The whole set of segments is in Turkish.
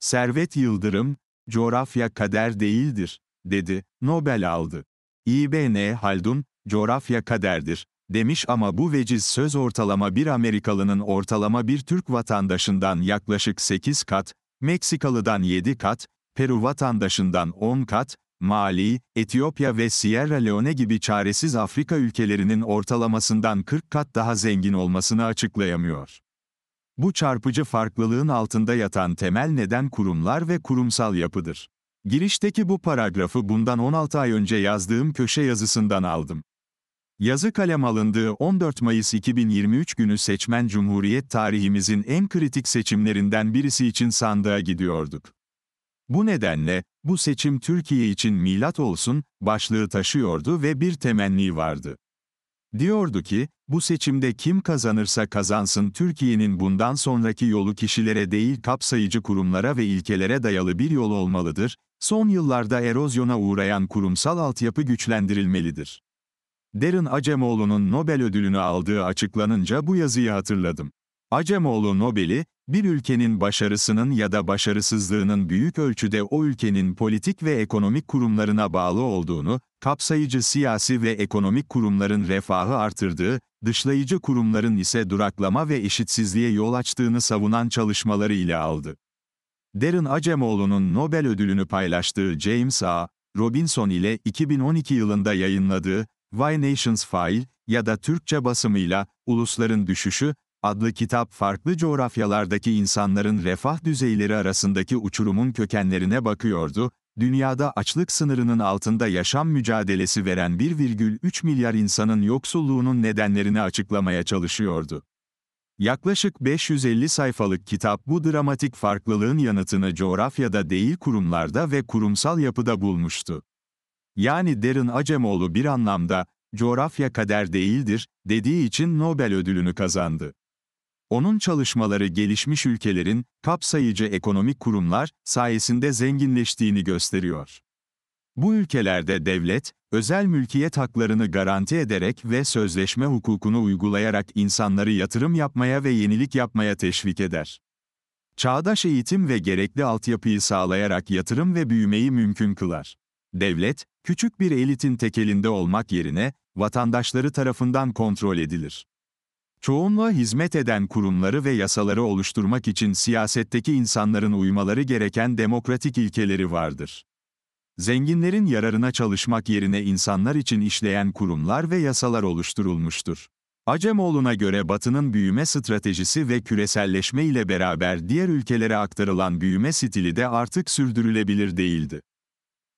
Servet Yıldırım, coğrafya kader değildir, dedi, Nobel aldı. İBN Haldun, coğrafya kaderdir, demiş ama bu veciz söz ortalama bir Amerikalının ortalama bir Türk vatandaşından yaklaşık 8 kat, Meksikalıdan 7 kat, Peru vatandaşından 10 kat, Mali, Etiyopya ve Sierra Leone gibi çaresiz Afrika ülkelerinin ortalamasından 40 kat daha zengin olmasını açıklayamıyor. Bu çarpıcı farklılığın altında yatan temel neden kurumlar ve kurumsal yapıdır. Girişteki bu paragrafı bundan 16 ay önce yazdığım köşe yazısından aldım. Yazı kalem alındığı 14 Mayıs 2023 günü seçmen Cumhuriyet tarihimizin en kritik seçimlerinden birisi için sandığa gidiyorduk. Bu nedenle, bu seçim Türkiye için milat olsun, başlığı taşıyordu ve bir temenni vardı. Diyordu ki, bu seçimde kim kazanırsa kazansın Türkiye'nin bundan sonraki yolu kişilere değil kapsayıcı kurumlara ve ilkelere dayalı bir yol olmalıdır, son yıllarda erozyona uğrayan kurumsal altyapı güçlendirilmelidir. Derin Acemoğlu'nun Nobel ödülünü aldığı açıklanınca bu yazıyı hatırladım. Acemoğlu Nobel'i, bir ülkenin başarısının ya da başarısızlığının büyük ölçüde o ülkenin politik ve ekonomik kurumlarına bağlı olduğunu, kapsayıcı siyasi ve ekonomik kurumların refahı artırdığı, dışlayıcı kurumların ise duraklama ve eşitsizliğe yol açtığını savunan çalışmaları ile aldı. Derin Acemoğlu'nun Nobel ödülünü paylaştığı James A. Robinson ile 2012 yılında yayınladığı Why Nations Fail ya da Türkçe basımıyla Ulusların Düşüşü, adlı kitap farklı coğrafyalardaki insanların refah düzeyleri arasındaki uçurumun kökenlerine bakıyordu, dünyada açlık sınırının altında yaşam mücadelesi veren 1,3 milyar insanın yoksulluğunun nedenlerini açıklamaya çalışıyordu. Yaklaşık 550 sayfalık kitap bu dramatik farklılığın yanıtını coğrafyada değil kurumlarda ve kurumsal yapıda bulmuştu. Yani Derin Acemoğlu bir anlamda, coğrafya kader değildir, dediği için Nobel ödülünü kazandı. Onun çalışmaları gelişmiş ülkelerin kapsayıcı ekonomik kurumlar sayesinde zenginleştiğini gösteriyor. Bu ülkelerde devlet, özel mülkiyet haklarını garanti ederek ve sözleşme hukukunu uygulayarak insanları yatırım yapmaya ve yenilik yapmaya teşvik eder. Çağdaş eğitim ve gerekli altyapıyı sağlayarak yatırım ve büyümeyi mümkün kılar. Devlet, küçük bir elitin tekelinde olmak yerine, vatandaşları tarafından kontrol edilir. Çoğunluğa hizmet eden kurumları ve yasaları oluşturmak için siyasetteki insanların uymaları gereken demokratik ilkeleri vardır. Zenginlerin yararına çalışmak yerine insanlar için işleyen kurumlar ve yasalar oluşturulmuştur. Acemoğlu'na göre Batı'nın büyüme stratejisi ve küreselleşme ile beraber diğer ülkelere aktarılan büyüme stili de artık sürdürülebilir değildi.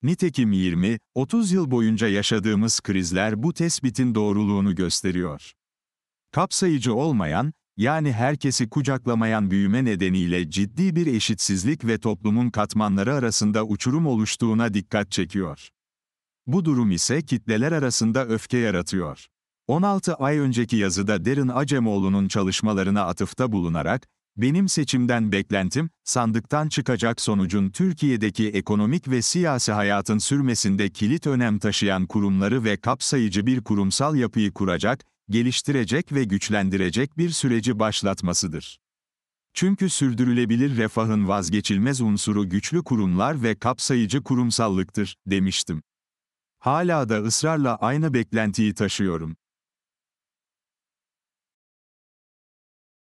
Nitekim 20-30 yıl boyunca yaşadığımız krizler bu tespitin doğruluğunu gösteriyor. Kapsayıcı olmayan, yani herkesi kucaklamayan büyüme nedeniyle ciddi bir eşitsizlik ve toplumun katmanları arasında uçurum oluştuğuna dikkat çekiyor. Bu durum ise kitleler arasında öfke yaratıyor. 16 ay önceki yazıda Derin Acemoğlu'nun çalışmalarına atıfta bulunarak, benim seçimden beklentim, sandıktan çıkacak sonucun Türkiye'deki ekonomik ve siyasi hayatın sürmesinde kilit önem taşıyan kurumları ve kapsayıcı bir kurumsal yapıyı kuracak, geliştirecek ve güçlendirecek bir süreci başlatmasıdır. Çünkü sürdürülebilir refahın vazgeçilmez unsuru güçlü kurumlar ve kapsayıcı kurumsallıktır, demiştim. Hala da ısrarla aynı beklentiyi taşıyorum.